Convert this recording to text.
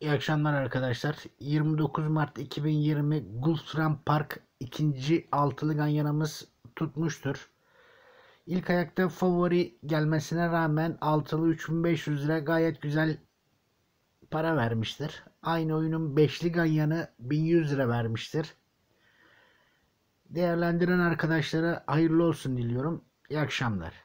İyi akşamlar arkadaşlar. 29 Mart 2020 Gulfstream Park ikinci altılı ganyanımız tutmuştur. İlk ayakta favori gelmesine rağmen altılı 3500 lira gayet güzel para vermiştir. Aynı oyunun beşli ganyanı 1100 lira vermiştir. Değerlendiren arkadaşlara hayırlı olsun diliyorum. İyi akşamlar.